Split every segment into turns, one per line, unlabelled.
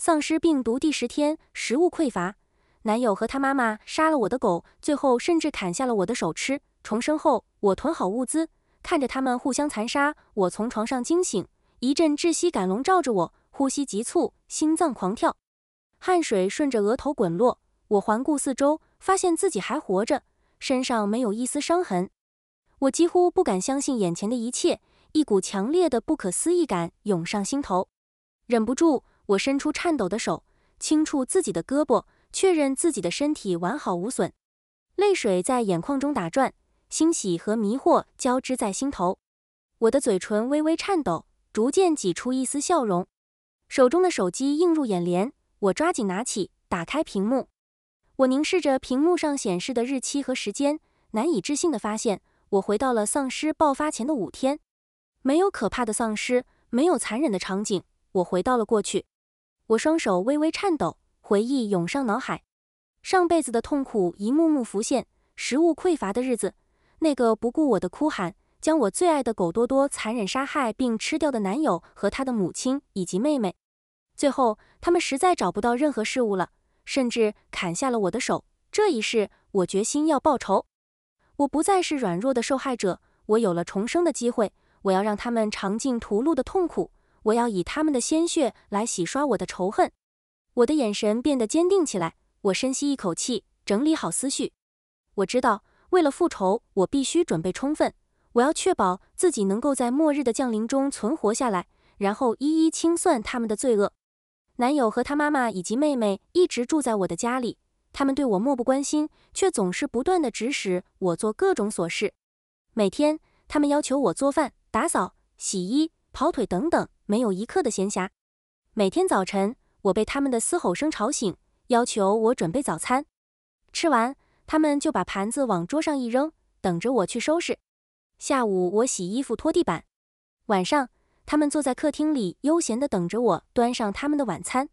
丧尸病毒第十天，食物匮乏，男友和他妈妈杀了我的狗，最后甚至砍下了我的手吃。重生后，我囤好物资，看着他们互相残杀，我从床上惊醒，一阵窒息感笼罩着我，呼吸急促，心脏狂跳，汗水顺着额头滚落。我环顾四周，发现自己还活着，身上没有一丝伤痕，我几乎不敢相信眼前的一切，一股强烈的不可思议感涌上心头，忍不住。我伸出颤抖的手，轻触自己的胳膊，确认自己的身体完好无损。泪水在眼眶中打转，欣喜和迷惑交织在心头。我的嘴唇微微颤抖，逐渐挤出一丝笑容。手中的手机映入眼帘，我抓紧拿起，打开屏幕。我凝视着屏幕上显示的日期和时间，难以置信地发现，我回到了丧尸爆发前的五天。没有可怕的丧尸，没有残忍的场景，我回到了过去。我双手微微颤抖，回忆涌上脑海，上辈子的痛苦一幕幕浮现。食物匮乏的日子，那个不顾我的哭喊，将我最爱的狗多多残忍杀害并吃掉的男友和他的母亲以及妹妹，最后他们实在找不到任何食物了，甚至砍下了我的手。这一世，我决心要报仇。我不再是软弱的受害者，我有了重生的机会。我要让他们尝尽屠戮的痛苦。我要以他们的鲜血来洗刷我的仇恨。我的眼神变得坚定起来。我深吸一口气，整理好思绪。我知道，为了复仇，我必须准备充分。我要确保自己能够在末日的降临中存活下来，然后一一清算他们的罪恶。男友和他妈妈以及妹妹一直住在我的家里。他们对我漠不关心，却总是不断的指使我做各种琐事。每天，他们要求我做饭、打扫、洗衣、跑腿等等。没有一刻的闲暇。每天早晨，我被他们的嘶吼声吵醒，要求我准备早餐。吃完，他们就把盘子往桌上一扔，等着我去收拾。下午，我洗衣服、拖地板。晚上，他们坐在客厅里悠闲的等着我端上他们的晚餐。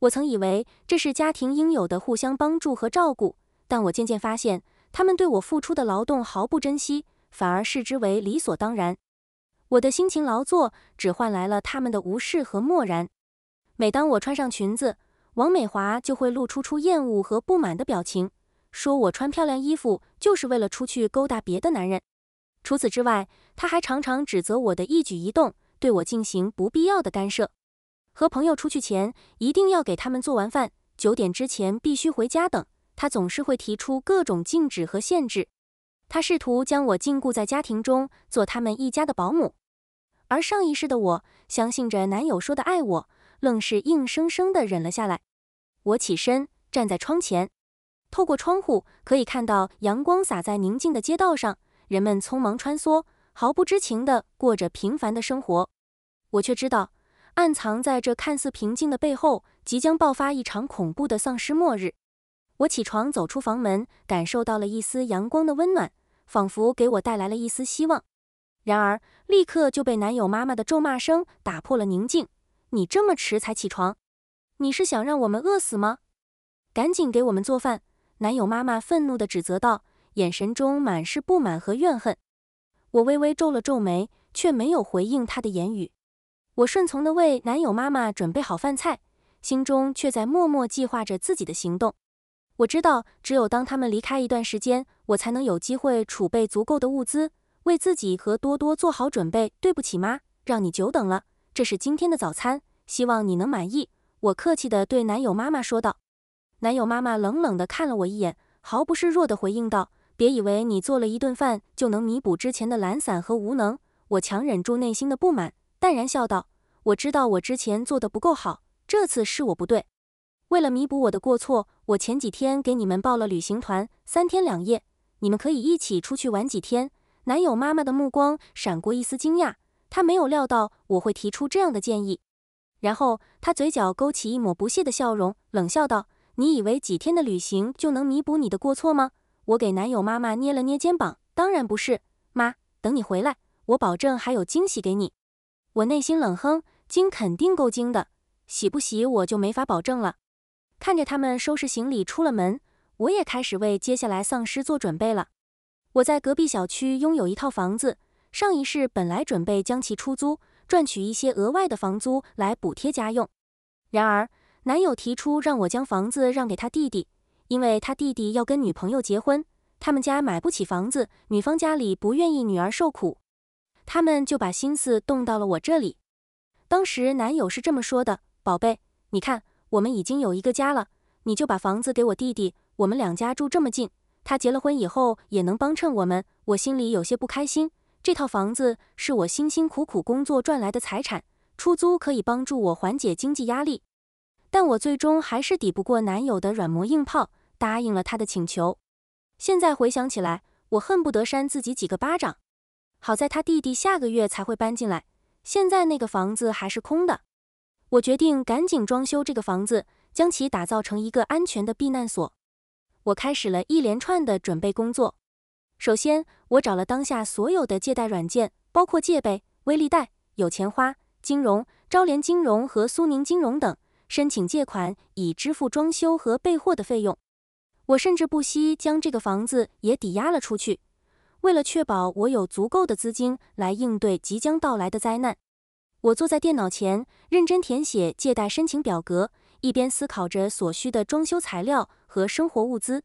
我曾以为这是家庭应有的互相帮助和照顾，但我渐渐发现，他们对我付出的劳动毫不珍惜，反而视之为理所当然。我的辛勤劳作只换来了他们的无视和漠然。每当我穿上裙子，王美华就会露出出厌恶和不满的表情，说我穿漂亮衣服就是为了出去勾搭别的男人。除此之外，他还常常指责我的一举一动，对我进行不必要的干涉。和朋友出去前一定要给他们做完饭，九点之前必须回家等。他总是会提出各种禁止和限制，他试图将我禁锢在家庭中，做他们一家的保姆。而上一世的我，相信着男友说的爱我，愣是硬生生的忍了下来。我起身站在窗前，透过窗户可以看到阳光洒在宁静的街道上，人们匆忙穿梭，毫不知情的过着平凡的生活。我却知道，暗藏在这看似平静的背后，即将爆发一场恐怖的丧尸末日。我起床走出房门，感受到了一丝阳光的温暖，仿佛给我带来了一丝希望。然而，立刻就被男友妈妈的咒骂声打破了宁静。你这么迟才起床，你是想让我们饿死吗？赶紧给我们做饭！男友妈妈愤怒的指责道，眼神中满是不满和怨恨。我微微皱了皱眉，却没有回应她的言语。我顺从的为男友妈妈准备好饭菜，心中却在默默计划着自己的行动。我知道，只有当他们离开一段时间，我才能有机会储备足够的物资。为自己和多多做好准备。对不起妈，让你久等了。这是今天的早餐，希望你能满意。我客气的对男友妈妈说道。男友妈妈冷冷的看了我一眼，毫不示弱的回应道：“别以为你做了一顿饭就能弥补之前的懒散和无能。”我强忍住内心的不满，淡然笑道：“我知道我之前做的不够好，这次是我不对。为了弥补我的过错，我前几天给你们报了旅行团，三天两夜，你们可以一起出去玩几天。”男友妈妈的目光闪过一丝惊讶，她没有料到我会提出这样的建议。然后她嘴角勾起一抹不屑的笑容，冷笑道：“你以为几天的旅行就能弥补你的过错吗？”我给男友妈妈捏了捏肩膀：“当然不是，妈，等你回来，我保证还有惊喜给你。”我内心冷哼：“惊肯定够惊的，喜不喜我就没法保证了。”看着他们收拾行李出了门，我也开始为接下来丧尸做准备了。我在隔壁小区拥有一套房子，上一世本来准备将其出租，赚取一些额外的房租来补贴家用。然而，男友提出让我将房子让给他弟弟，因为他弟弟要跟女朋友结婚，他们家买不起房子，女方家里不愿意女儿受苦，他们就把心思动到了我这里。当时男友是这么说的：“宝贝，你看，我们已经有一个家了，你就把房子给我弟弟，我们两家住这么近。”他结了婚以后也能帮衬我们，我心里有些不开心。这套房子是我辛辛苦苦工作赚来的财产，出租可以帮助我缓解经济压力，但我最终还是抵不过男友的软磨硬泡，答应了他的请求。现在回想起来，我恨不得扇自己几个巴掌。好在他弟弟下个月才会搬进来，现在那个房子还是空的。我决定赶紧装修这个房子，将其打造成一个安全的避难所。我开始了一连串的准备工作。首先，我找了当下所有的借贷软件，包括借呗、微利贷、有钱花、金融、招联金融和苏宁金融等，申请借款以支付装修和备货的费用。我甚至不惜将这个房子也抵押了出去，为了确保我有足够的资金来应对即将到来的灾难。我坐在电脑前，认真填写借贷申请表格，一边思考着所需的装修材料。和生活物资，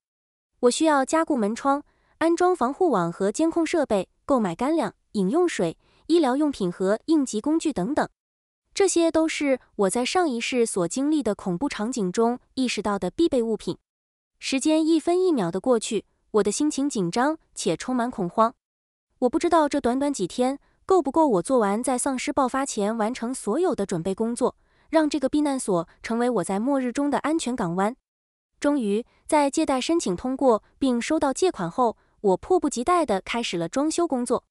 我需要加固门窗，安装防护网和监控设备，购买干粮、饮用水、医疗用品和应急工具等等。这些都是我在上一世所经历的恐怖场景中意识到的必备物品。时间一分一秒的过去，我的心情紧张且充满恐慌。我不知道这短短几天够不够我做完在丧尸爆发前完成所有的准备工作，让这个避难所成为我在末日中的安全港湾。终于在借贷申请通过并收到借款后，我迫不及待地开始了装修工作。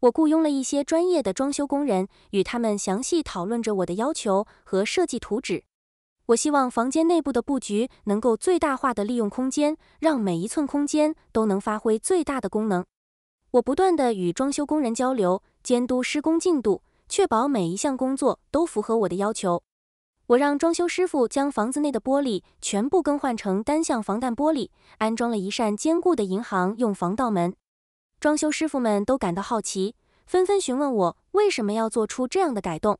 我雇佣了一些专业的装修工人，与他们详细讨论着我的要求和设计图纸。我希望房间内部的布局能够最大化地利用空间，让每一寸空间都能发挥最大的功能。我不断地与装修工人交流，监督施工进度，确保每一项工作都符合我的要求。我让装修师傅将房子内的玻璃全部更换成单向防弹玻璃，安装了一扇坚固的银行用防盗门。装修师傅们都感到好奇，纷纷询问我为什么要做出这样的改动。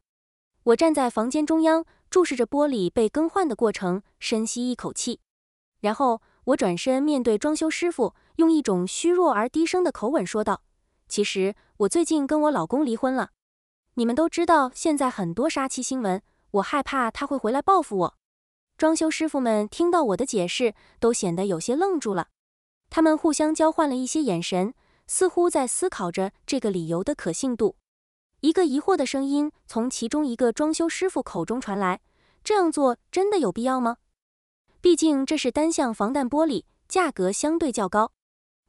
我站在房间中央，注视着玻璃被更换的过程，深吸一口气，然后我转身面对装修师傅，用一种虚弱而低声的口吻说道：“其实我最近跟我老公离婚了。你们都知道，现在很多杀妻新闻。”我害怕他会回来报复我。装修师傅们听到我的解释，都显得有些愣住了。他们互相交换了一些眼神，似乎在思考着这个理由的可信度。一个疑惑的声音从其中一个装修师傅口中传来：“这样做真的有必要吗？毕竟这是单向防弹玻璃，价格相对较高。”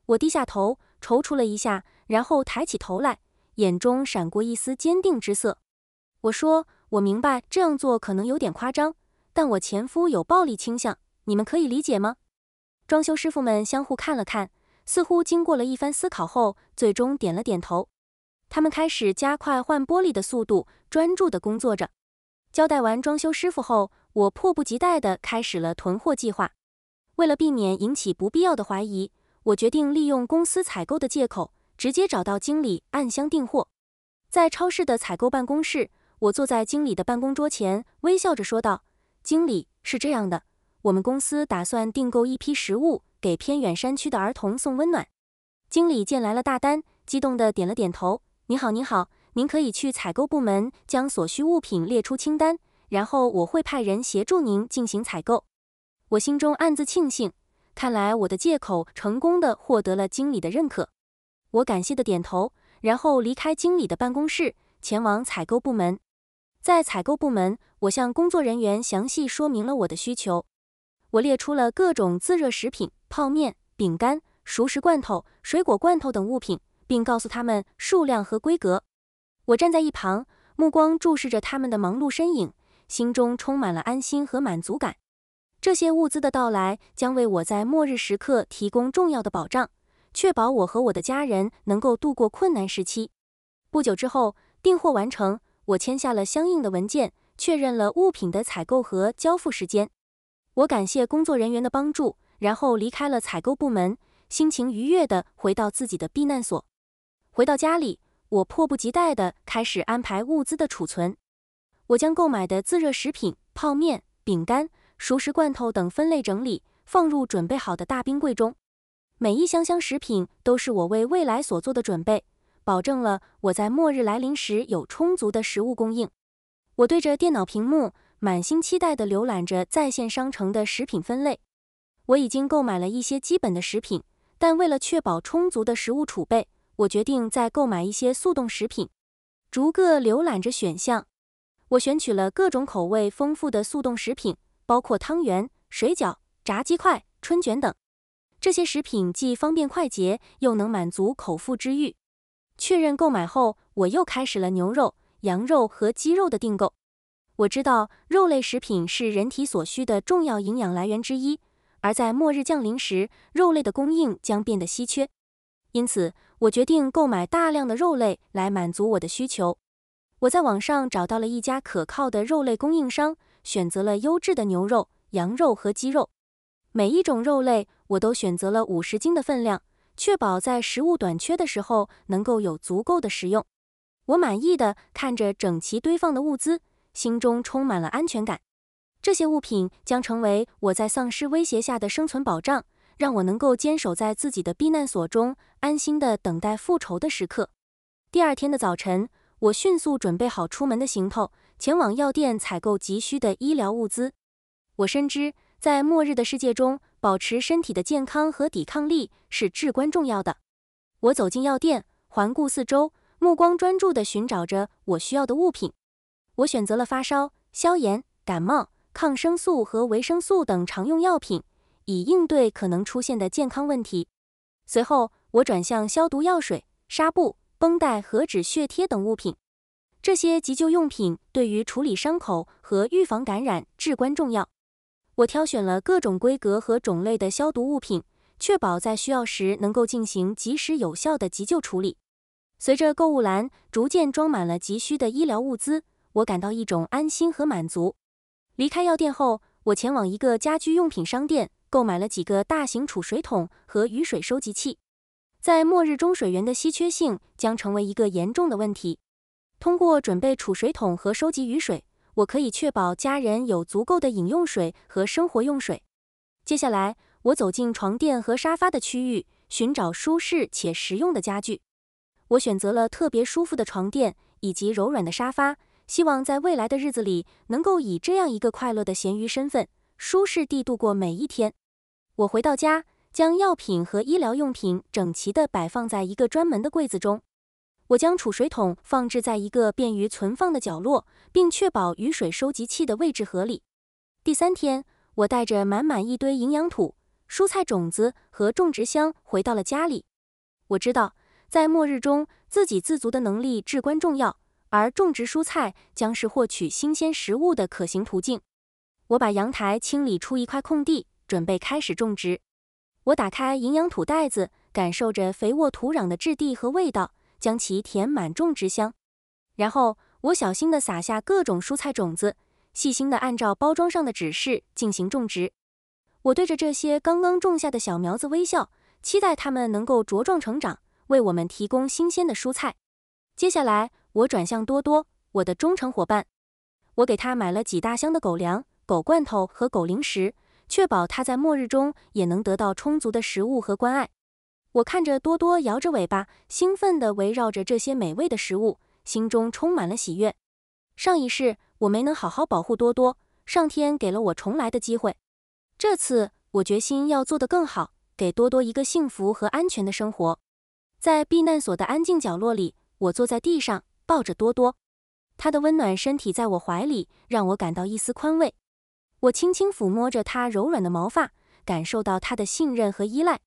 我低下头，踌躇了一下，然后抬起头来，眼中闪过一丝坚定之色。我说。我明白这样做可能有点夸张，但我前夫有暴力倾向，你们可以理解吗？装修师傅们相互看了看，似乎经过了一番思考后，最终点了点头。他们开始加快换玻璃的速度，专注地工作着。交代完装修师傅后，我迫不及待地开始了囤货计划。为了避免引起不必要的怀疑，我决定利用公司采购的借口，直接找到经理暗箱订货。在超市的采购办公室。我坐在经理的办公桌前，微笑着说道：“经理是这样的，我们公司打算订购一批食物，给偏远山区的儿童送温暖。”经理见来了大单，激动的点了点头：“您好您好，您可以去采购部门将所需物品列出清单，然后我会派人协助您进行采购。”我心中暗自庆幸，看来我的借口成功的获得了经理的认可。我感谢的点头，然后离开经理的办公室，前往采购部门。在采购部门，我向工作人员详细说明了我的需求。我列出了各种自热食品、泡面、饼干、熟食罐头、水果罐头等物品，并告诉他们数量和规格。我站在一旁，目光注视着他们的忙碌身影，心中充满了安心和满足感。这些物资的到来将为我在末日时刻提供重要的保障，确保我和我的家人能够度过困难时期。不久之后，订货完成。我签下了相应的文件，确认了物品的采购和交付时间。我感谢工作人员的帮助，然后离开了采购部门，心情愉悦地回到自己的避难所。回到家里，我迫不及待地开始安排物资的储存。我将购买的自热食品、泡面、饼干、熟食罐头等分类整理，放入准备好的大冰柜中。每一箱箱食品都是我为未来所做的准备。保证了我在末日来临时有充足的食物供应。我对着电脑屏幕，满心期待地浏览着在线商城的食品分类。我已经购买了一些基本的食品，但为了确保充足的食物储备，我决定再购买一些速冻食品。逐个浏览着选项，我选取了各种口味丰富的速冻食品，包括汤圆、水饺、炸鸡块、春卷等。这些食品既方便快捷，又能满足口腹之欲。确认购买后，我又开始了牛肉、羊肉和鸡肉的订购。我知道肉类食品是人体所需的重要营养来源之一，而在末日降临时，肉类的供应将变得稀缺。因此，我决定购买大量的肉类来满足我的需求。我在网上找到了一家可靠的肉类供应商，选择了优质的牛肉、羊肉和鸡肉。每一种肉类我都选择了五十斤的分量。确保在食物短缺的时候能够有足够的食用。我满意的看着整齐堆放的物资，心中充满了安全感。这些物品将成为我在丧尸威胁下的生存保障，让我能够坚守在自己的避难所中，安心的等待复仇的时刻。第二天的早晨，我迅速准备好出门的行头，前往药店采购急需的医疗物资。我深知，在末日的世界中。保持身体的健康和抵抗力是至关重要的。我走进药店，环顾四周，目光专注地寻找着我需要的物品。我选择了发烧、消炎、感冒、抗生素和维生素等常用药品，以应对可能出现的健康问题。随后，我转向消毒药水、纱布、绷带和止血贴等物品。这些急救用品对于处理伤口和预防感染至关重要。我挑选了各种规格和种类的消毒物品，确保在需要时能够进行及时有效的急救处理。随着购物篮逐渐装满了急需的医疗物资，我感到一种安心和满足。离开药店后，我前往一个家居用品商店，购买了几个大型储水桶和雨水收集器。在末日中，水源的稀缺性将成为一个严重的问题。通过准备储水桶和收集雨水，我可以确保家人有足够的饮用水和生活用水。接下来，我走进床垫和沙发的区域，寻找舒适且实用的家具。我选择了特别舒服的床垫以及柔软的沙发，希望在未来的日子里能够以这样一个快乐的咸鱼身份，舒适地度过每一天。我回到家，将药品和医疗用品整齐地摆放在一个专门的柜子中。我将储水桶放置在一个便于存放的角落，并确保雨水收集器的位置合理。第三天，我带着满满一堆营养土、蔬菜种子和种植箱回到了家里。我知道，在末日中，自给自足的能力至关重要，而种植蔬菜将是获取新鲜食物的可行途径。我把阳台清理出一块空地，准备开始种植。我打开营养土袋子，感受着肥沃土壤的质地和味道。将其填满种植箱，然后我小心地撒下各种蔬菜种子，细心地按照包装上的指示进行种植。我对着这些刚刚种下的小苗子微笑，期待它们能够茁壮成长，为我们提供新鲜的蔬菜。接下来，我转向多多，我的忠诚伙伴，我给他买了几大箱的狗粮、狗罐头和狗零食，确保他在末日中也能得到充足的食物和关爱。我看着多多摇着尾巴，兴奋地围绕着这些美味的食物，心中充满了喜悦。上一世我没能好好保护多多，上天给了我重来的机会。这次我决心要做得更好，给多多一个幸福和安全的生活。在避难所的安静角落里，我坐在地上，抱着多多。他的温暖身体在我怀里，让我感到一丝宽慰。我轻轻抚摸着他柔软的毛发，感受到他的信任和依赖。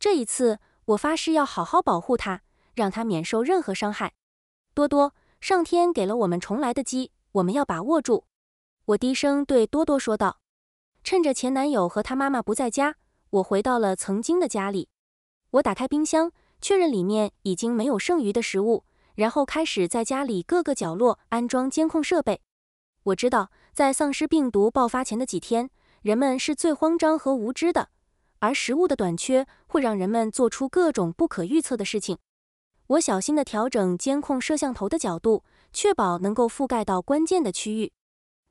这一次，我发誓要好好保护他，让他免受任何伤害。多多，上天给了我们重来的机，我们要把握住。我低声对多多说道。趁着前男友和他妈妈不在家，我回到了曾经的家里。我打开冰箱，确认里面已经没有剩余的食物，然后开始在家里各个角落安装监控设备。我知道，在丧尸病毒爆发前的几天，人们是最慌张和无知的。而食物的短缺会让人们做出各种不可预测的事情。我小心地调整监控摄像头的角度，确保能够覆盖到关键的区域。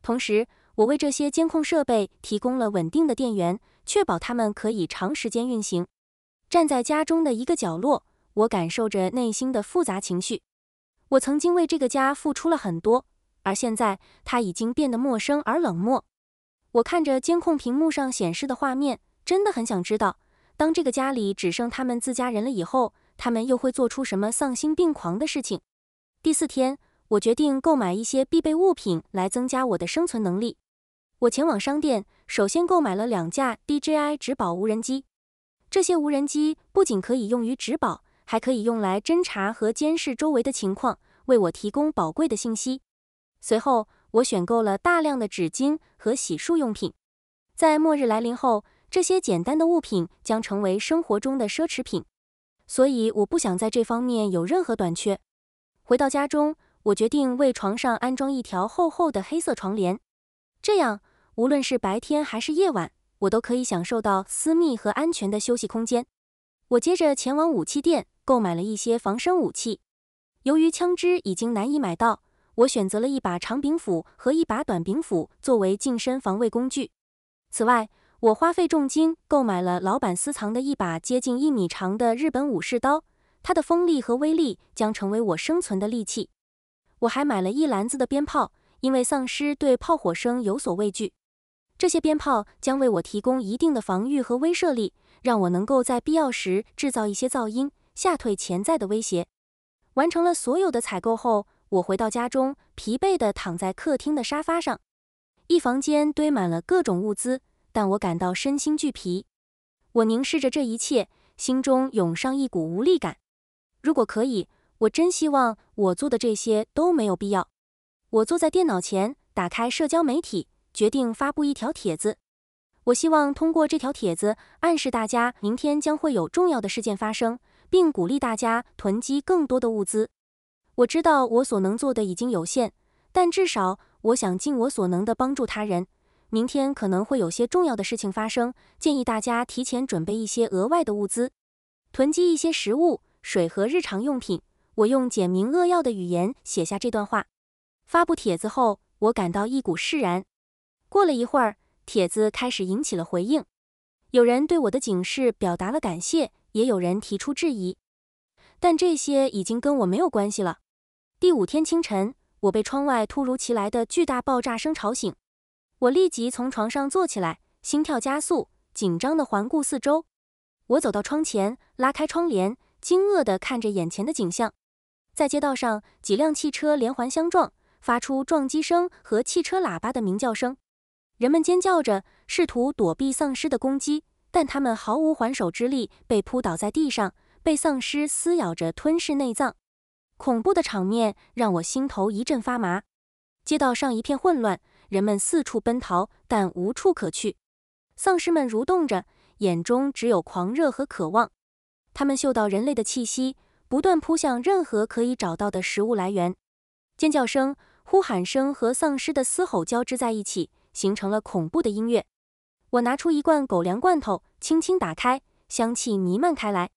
同时，我为这些监控设备提供了稳定的电源，确保它们可以长时间运行。站在家中的一个角落，我感受着内心的复杂情绪。我曾经为这个家付出了很多，而现在它已经变得陌生而冷漠。我看着监控屏幕上显示的画面。真的很想知道，当这个家里只剩他们自家人了以后，他们又会做出什么丧心病狂的事情。第四天，我决定购买一些必备物品来增加我的生存能力。我前往商店，首先购买了两架 DJI 植保无人机。这些无人机不仅可以用于植保，还可以用来侦查和监视周围的情况，为我提供宝贵的信息。随后，我选购了大量的纸巾和洗漱用品。在末日来临后。这些简单的物品将成为生活中的奢侈品，所以我不想在这方面有任何短缺。回到家中，我决定为床上安装一条厚厚的黑色床帘，这样无论是白天还是夜晚，我都可以享受到私密和安全的休息空间。我接着前往武器店购买了一些防身武器。由于枪支已经难以买到，我选择了一把长柄斧和一把短柄斧作为近身防卫工具。此外，我花费重金购买了老板私藏的一把接近一米长的日本武士刀，它的锋利和威力将成为我生存的利器。我还买了一篮子的鞭炮，因为丧尸对炮火声有所畏惧，这些鞭炮将为我提供一定的防御和威慑力，让我能够在必要时制造一些噪音，吓退潜在的威胁。完成了所有的采购后，我回到家中，疲惫地躺在客厅的沙发上，一房间堆满了各种物资。但我感到身心俱疲，我凝视着这一切，心中涌上一股无力感。如果可以，我真希望我做的这些都没有必要。我坐在电脑前，打开社交媒体，决定发布一条帖子。我希望通过这条帖子，暗示大家明天将会有重要的事件发生，并鼓励大家囤积更多的物资。我知道我所能做的已经有限，但至少我想尽我所能的帮助他人。明天可能会有些重要的事情发生，建议大家提前准备一些额外的物资，囤积一些食物、水和日常用品。我用简明扼要的语言写下这段话，发布帖子后，我感到一股释然。过了一会儿，帖子开始引起了回应，有人对我的警示表达了感谢，也有人提出质疑，但这些已经跟我没有关系了。第五天清晨，我被窗外突如其来的巨大爆炸声吵醒。我立即从床上坐起来，心跳加速，紧张地环顾四周。我走到窗前，拉开窗帘，惊愕地看着眼前的景象：在街道上，几辆汽车连环相撞，发出撞击声和汽车喇叭的鸣叫声；人们尖叫着，试图躲避丧尸的攻击，但他们毫无还手之力，被扑倒在地上，被丧尸撕咬着吞噬内脏。恐怖的场面让我心头一阵发麻。街道上一片混乱。人们四处奔逃，但无处可去。丧尸们蠕动着，眼中只有狂热和渴望。他们嗅到人类的气息，不断扑向任何可以找到的食物来源。尖叫声、呼喊声和丧尸的嘶吼交织在一起，形成了恐怖的音乐。我拿出一罐狗粮罐头，轻轻打开，香气弥漫开来。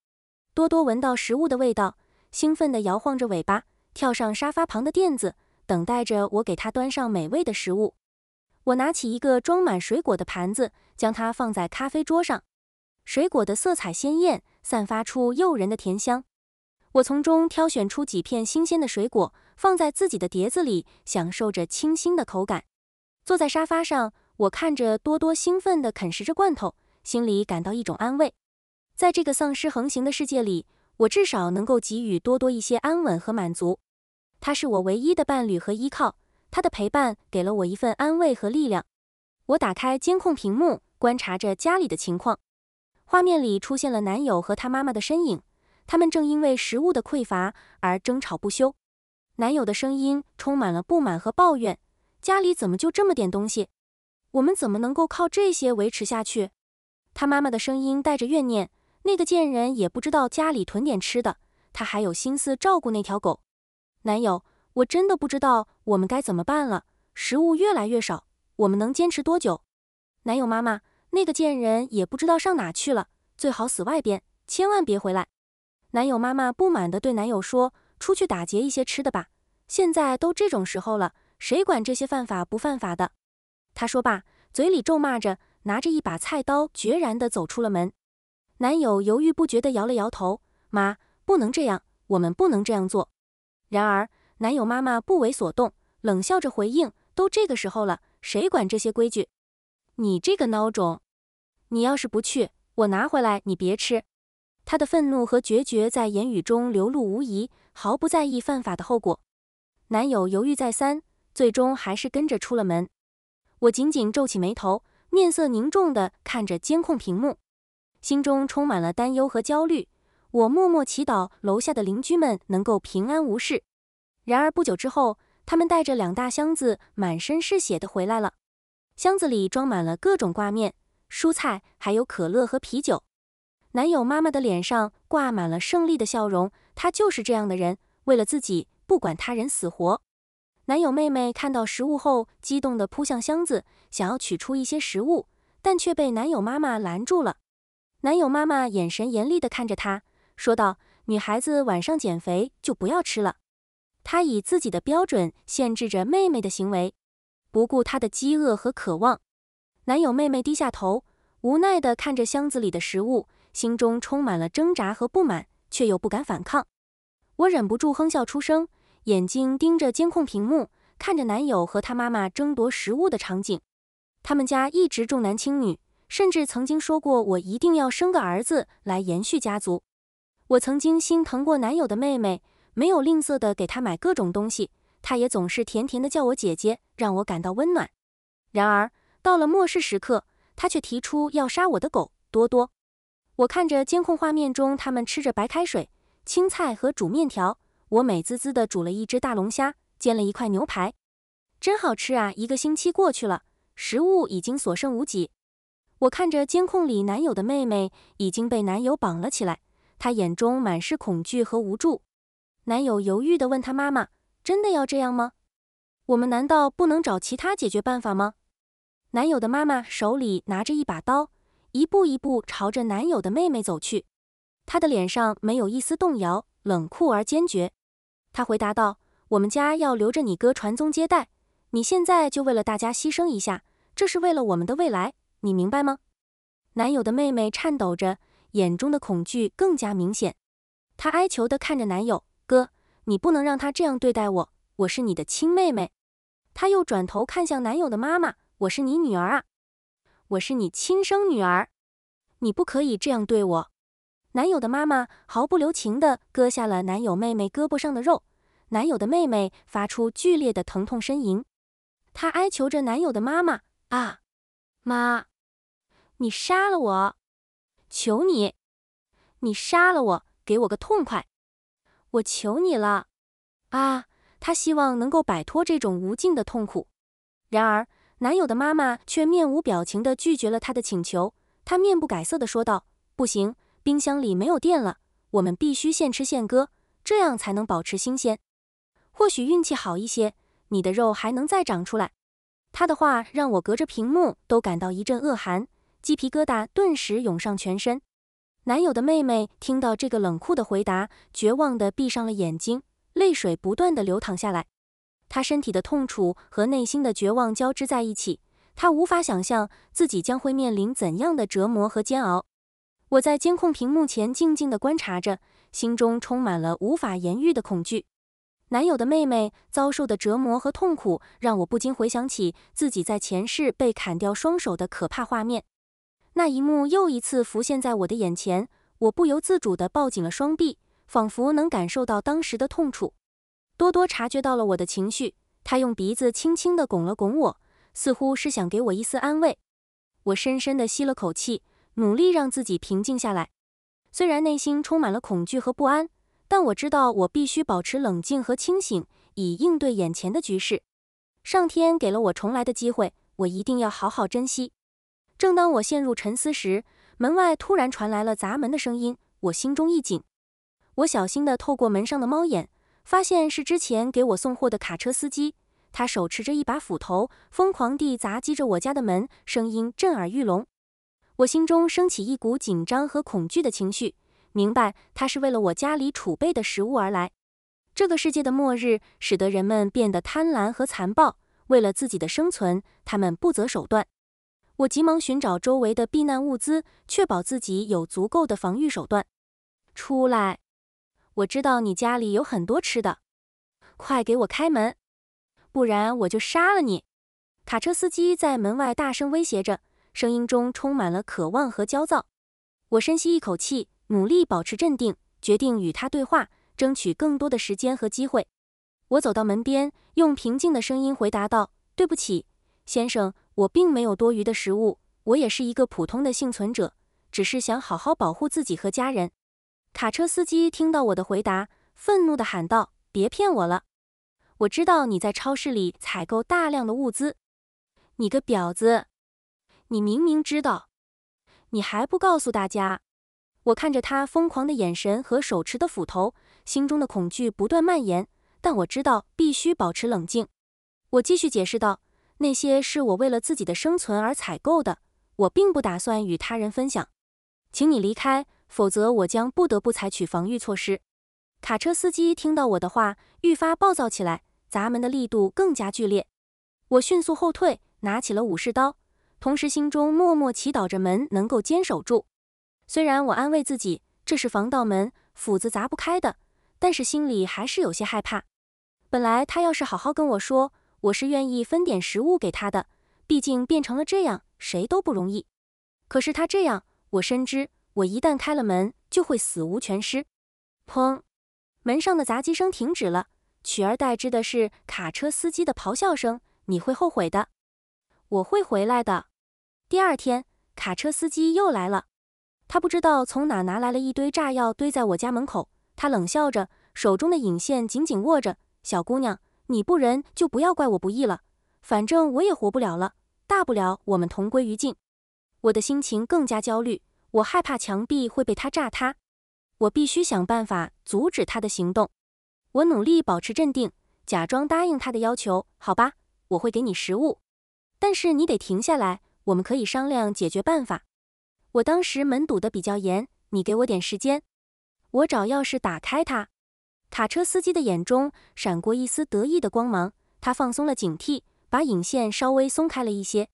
多多闻到食物的味道，兴奋地摇晃着尾巴，跳上沙发旁的垫子，等待着我给它端上美味的食物。我拿起一个装满水果的盘子，将它放在咖啡桌上。水果的色彩鲜艳，散发出诱人的甜香。我从中挑选出几片新鲜的水果，放在自己的碟子里，享受着清新的口感。坐在沙发上，我看着多多兴奋地啃食着罐头，心里感到一种安慰。在这个丧尸横行的世界里，我至少能够给予多多一些安稳和满足。他是我唯一的伴侣和依靠。他的陪伴给了我一份安慰和力量。我打开监控屏幕，观察着家里的情况。画面里出现了男友和他妈妈的身影，他们正因为食物的匮乏而争吵不休。男友的声音充满了不满和抱怨：“家里怎么就这么点东西？我们怎么能够靠这些维持下去？”他妈妈的声音带着怨念：“那个贱人也不知道家里囤点吃的，他还有心思照顾那条狗。”男友。我真的不知道我们该怎么办了。食物越来越少，我们能坚持多久？男友妈妈，那个贱人也不知道上哪去了，最好死外边，千万别回来。男友妈妈不满地对男友说：“出去打劫一些吃的吧，现在都这种时候了，谁管这些犯法不犯法的？”他说罢，嘴里咒骂着，拿着一把菜刀，决然地走出了门。男友犹豫不决地摇了摇头：“妈，不能这样，我们不能这样做。”然而。男友妈妈不为所动，冷笑着回应：“都这个时候了，谁管这些规矩？你这个孬种！你要是不去，我拿回来你别吃。”他的愤怒和决绝在言语中流露无遗，毫不在意犯法的后果。男友犹豫再三，最终还是跟着出了门。我紧紧皱起眉头，面色凝重地看着监控屏幕，心中充满了担忧和焦虑。我默默祈祷楼下的邻居们能够平安无事。然而不久之后，他们带着两大箱子、满身是血的回来了。箱子里装满了各种挂面、蔬菜，还有可乐和啤酒。男友妈妈的脸上挂满了胜利的笑容，她就是这样的人，为了自己不管他人死活。男友妹妹看到食物后，激动地扑向箱子，想要取出一些食物，但却被男友妈妈拦住了。男友妈妈眼神严厉地看着她，说道：“女孩子晚上减肥就不要吃了。”他以自己的标准限制着妹妹的行为，不顾她的饥饿和渴望。男友妹妹低下头，无奈地看着箱子里的食物，心中充满了挣扎和不满，却又不敢反抗。我忍不住哼笑出声，眼睛盯着监控屏幕，看着男友和他妈妈争夺食物的场景。他们家一直重男轻女，甚至曾经说过：“我一定要生个儿子来延续家族。”我曾经心疼过男友的妹妹。没有吝啬的给他买各种东西，他也总是甜甜的叫我姐姐，让我感到温暖。然而到了末世时刻，他却提出要杀我的狗多多。我看着监控画面中他们吃着白开水、青菜和煮面条，我美滋滋的煮了一只大龙虾，煎了一块牛排，真好吃啊！一个星期过去了，食物已经所剩无几。我看着监控里男友的妹妹已经被男友绑了起来，她眼中满是恐惧和无助。男友犹豫地问她：“妈妈，真的要这样吗？我们难道不能找其他解决办法吗？”男友的妈妈手里拿着一把刀，一步一步朝着男友的妹妹走去。她的脸上没有一丝动摇，冷酷而坚决。她回答道：“我们家要留着你哥传宗接代，你现在就为了大家牺牲一下，这是为了我们的未来，你明白吗？”男友的妹妹颤抖着，眼中的恐惧更加明显。她哀求地看着男友。哥，你不能让他这样对待我，我是你的亲妹妹。她又转头看向男友的妈妈：“我是你女儿啊，我是你亲生女儿，你不可以这样对我。”男友的妈妈毫不留情的割下了男友妹妹胳膊上的肉，男友的妹妹发出剧烈的疼痛呻吟，她哀求着男友的妈妈：“啊，妈，你杀了我，求你，你杀了我，给我个痛快。”我求你了啊！他希望能够摆脱这种无尽的痛苦。然而，男友的妈妈却面无表情的拒绝了他的请求。他面不改色的说道：“不行，冰箱里没有电了，我们必须现吃现割，这样才能保持新鲜。或许运气好一些，你的肉还能再长出来。”他的话让我隔着屏幕都感到一阵恶寒，鸡皮疙瘩顿时涌上全身。男友的妹妹听到这个冷酷的回答，绝望地闭上了眼睛，泪水不断地流淌下来。她身体的痛楚和内心的绝望交织在一起，她无法想象自己将会面临怎样的折磨和煎熬。我在监控屏幕前静静地观察着，心中充满了无法言喻的恐惧。男友的妹妹遭受的折磨和痛苦，让我不禁回想起自己在前世被砍掉双手的可怕画面。那一幕又一次浮现在我的眼前，我不由自主地抱紧了双臂，仿佛能感受到当时的痛楚。多多察觉到了我的情绪，他用鼻子轻轻地拱了拱我，似乎是想给我一丝安慰。我深深地吸了口气，努力让自己平静下来。虽然内心充满了恐惧和不安，但我知道我必须保持冷静和清醒，以应对眼前的局势。上天给了我重来的机会，我一定要好好珍惜。正当我陷入沉思时，门外突然传来了砸门的声音，我心中一紧。我小心地透过门上的猫眼，发现是之前给我送货的卡车司机，他手持着一把斧头，疯狂地砸击着我家的门，声音震耳欲聋。我心中升起一股紧张和恐惧的情绪，明白他是为了我家里储备的食物而来。这个世界的末日使得人们变得贪婪和残暴，为了自己的生存，他们不择手段。我急忙寻找周围的避难物资，确保自己有足够的防御手段。出来！我知道你家里有很多吃的，快给我开门，不然我就杀了你！卡车司机在门外大声威胁着，声音中充满了渴望和焦躁。我深吸一口气，努力保持镇定，决定与他对话，争取更多的时间和机会。我走到门边，用平静的声音回答道：“对不起，先生。”我并没有多余的食物，我也是一个普通的幸存者，只是想好好保护自己和家人。卡车司机听到我的回答，愤怒地喊道：“别骗我了！我知道你在超市里采购大量的物资，你个婊子！你明明知道，你还不告诉大家！”我看着他疯狂的眼神和手持的斧头，心中的恐惧不断蔓延，但我知道必须保持冷静。我继续解释道。那些是我为了自己的生存而采购的，我并不打算与他人分享。请你离开，否则我将不得不采取防御措施。卡车司机听到我的话，愈发暴躁起来，砸门的力度更加剧烈。我迅速后退，拿起了武士刀，同时心中默默祈祷着门能够坚守住。虽然我安慰自己这是防盗门，斧子砸不开的，但是心里还是有些害怕。本来他要是好好跟我说。我是愿意分点食物给他的，毕竟变成了这样，谁都不容易。可是他这样，我深知，我一旦开了门，就会死无全尸。砰！门上的砸击声停止了，取而代之的是卡车司机的咆哮声。你会后悔的。我会回来的。第二天，卡车司机又来了，他不知道从哪拿来了一堆炸药，堆在我家门口。他冷笑着，手中的引线紧紧握着。小姑娘。你不仁，就不要怪我不义了。反正我也活不了了，大不了我们同归于尽。我的心情更加焦虑，我害怕墙壁会被他炸塌。我必须想办法阻止他的行动。我努力保持镇定，假装答应他的要求。好吧，我会给你食物，但是你得停下来，我们可以商量解决办法。我当时门堵得比较严，你给我点时间，我找钥匙打开它。卡车司机的眼中闪过一丝得意的光芒，他放松了警惕，把引线稍微松开了一些。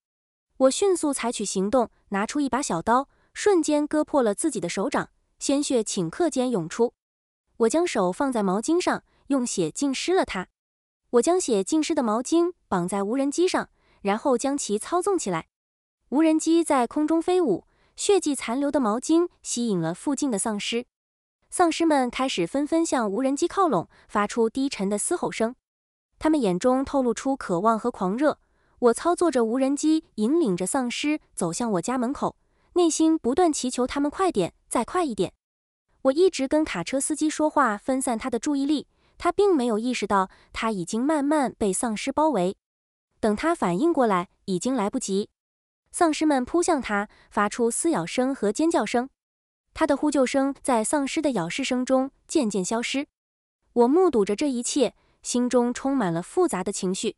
我迅速采取行动，拿出一把小刀，瞬间割破了自己的手掌，鲜血顷刻间涌出。我将手放在毛巾上，用血浸湿了它。我将血浸湿的毛巾绑在无人机上，然后将其操纵起来。无人机在空中飞舞，血迹残留的毛巾吸引了附近的丧尸。丧尸们开始纷纷向无人机靠拢，发出低沉的嘶吼声。他们眼中透露出渴望和狂热。我操作着无人机，引领着丧尸走向我家门口，内心不断祈求他们快点，再快一点。我一直跟卡车司机说话，分散他的注意力。他并没有意识到他已经慢慢被丧尸包围。等他反应过来，已经来不及。丧尸们扑向他，发出撕咬声和尖叫声。他的呼救声在丧尸的咬噬声中渐渐消失。我目睹着这一切，心中充满了复杂的情绪。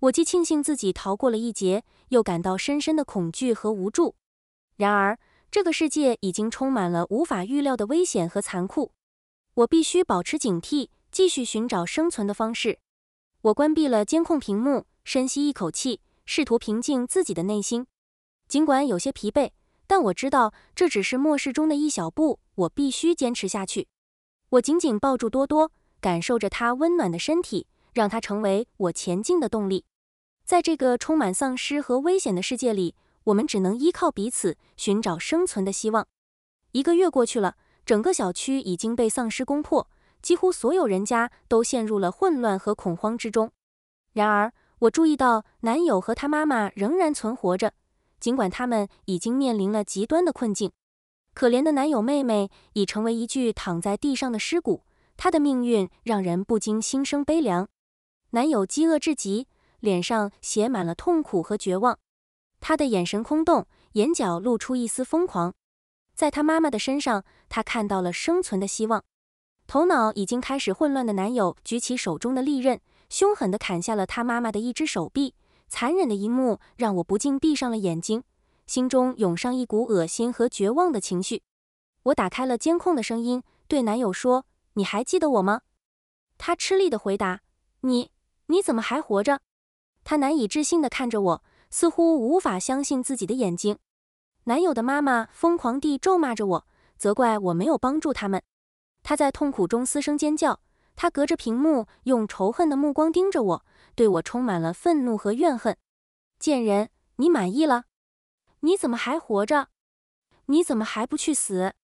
我既庆幸自己逃过了一劫，又感到深深的恐惧和无助。然而，这个世界已经充满了无法预料的危险和残酷。我必须保持警惕，继续寻找生存的方式。我关闭了监控屏幕，深吸一口气，试图平静自己的内心，尽管有些疲惫。但我知道这只是末世中的一小步，我必须坚持下去。我紧紧抱住多多，感受着他温暖的身体，让他成为我前进的动力。在这个充满丧尸和危险的世界里，我们只能依靠彼此，寻找生存的希望。一个月过去了，整个小区已经被丧尸攻破，几乎所有人家都陷入了混乱和恐慌之中。然而，我注意到男友和他妈妈仍然存活着。尽管他们已经面临了极端的困境，可怜的男友妹妹已成为一具躺在地上的尸骨，她的命运让人不禁心生悲凉。男友饥饿至极，脸上写满了痛苦和绝望，他的眼神空洞，眼角露出一丝疯狂。在他妈妈的身上，他看到了生存的希望。头脑已经开始混乱的男友举起手中的利刃，凶狠地砍下了他妈妈的一只手臂。残忍的一幕让我不禁闭上了眼睛，心中涌上一股恶心和绝望的情绪。我打开了监控的声音，对男友说：“你还记得我吗？”他吃力地回答：“你，你怎么还活着？”他难以置信地看着我，似乎无法相信自己的眼睛。男友的妈妈疯狂地咒骂着我，责怪我没有帮助他们。他在痛苦中嘶声尖叫。他隔着屏幕用仇恨的目光盯着我，对我充满了愤怒和怨恨。贱人，你满意了？你怎么还活着？你怎么还不去死？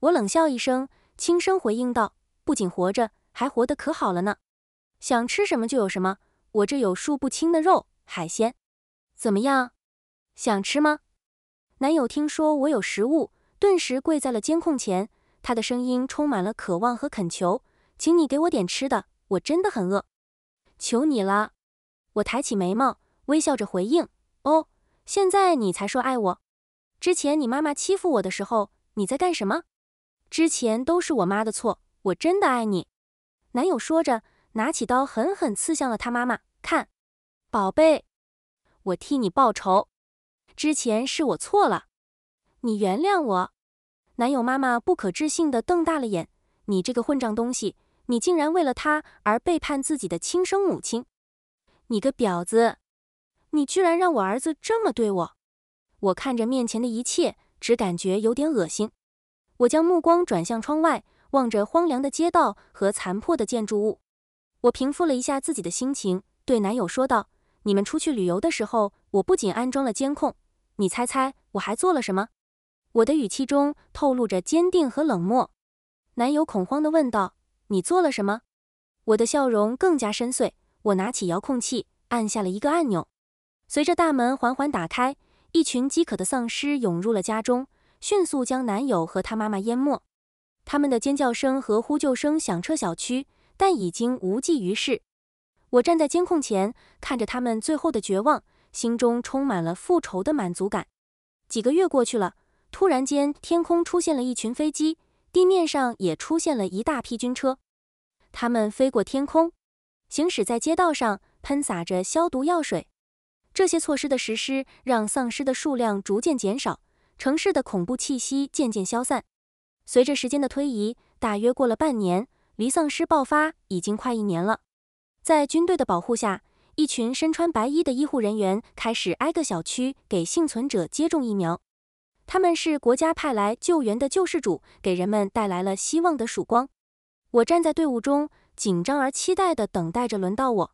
我冷笑一声，轻声回应道：“不仅活着，还活得可好了呢。想吃什么就有什么，我这有数不清的肉、海鲜。怎么样，想吃吗？”男友听说我有食物，顿时跪在了监控前，他的声音充满了渴望和恳求。请你给我点吃的，我真的很饿，求你了。我抬起眉毛，微笑着回应：“哦，现在你才说爱我？之前你妈妈欺负我的时候，你在干什么？之前都是我妈的错，我真的爱你。”男友说着，拿起刀狠狠刺向了他妈妈。看，宝贝，我替你报仇。之前是我错了，你原谅我。男友妈妈不可置信地瞪大了眼：“你这个混账东西！”你竟然为了他而背叛自己的亲生母亲，你个婊子！你居然让我儿子这么对我！我看着面前的一切，只感觉有点恶心。我将目光转向窗外，望着荒凉的街道和残破的建筑物，我平复了一下自己的心情，对男友说道：“你们出去旅游的时候，我不仅安装了监控，你猜猜我还做了什么？”我的语气中透露着坚定和冷漠。男友恐慌地问道。你做了什么？我的笑容更加深邃。我拿起遥控器，按下了一个按钮。随着大门缓缓打开，一群饥渴的丧尸涌入了家中，迅速将男友和他妈妈淹没。他们的尖叫声和呼救声响彻小区，但已经无济于事。我站在监控前，看着他们最后的绝望，心中充满了复仇的满足感。几个月过去了，突然间，天空出现了一群飞机。地面上也出现了一大批军车，他们飞过天空，行驶在街道上，喷洒着消毒药水。这些措施的实施，让丧尸的数量逐渐减少，城市的恐怖气息渐渐消散。随着时间的推移，大约过了半年，离丧尸爆发已经快一年了。在军队的保护下，一群身穿白衣的医护人员开始挨个小区给幸存者接种疫苗。他们是国家派来救援的救世主，给人们带来了希望的曙光。我站在队伍中，紧张而期待地等待着轮到我。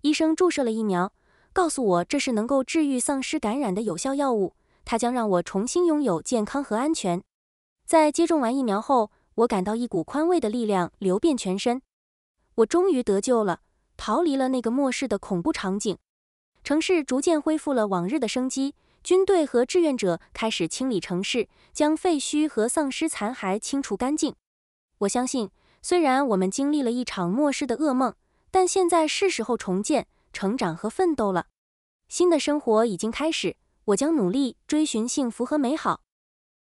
医生注射了疫苗，告诉我这是能够治愈丧尸感染的有效药物，它将让我重新拥有健康和安全。在接种完疫苗后，我感到一股宽慰的力量流遍全身，我终于得救了，逃离了那个末世的恐怖场景。城市逐渐恢复了往日的生机。军队和志愿者开始清理城市，将废墟和丧尸残骸清除干净。我相信，虽然我们经历了一场末世的噩梦，但现在是时候重建、成长和奋斗了。新的生活已经开始，我将努力追寻幸福和美好。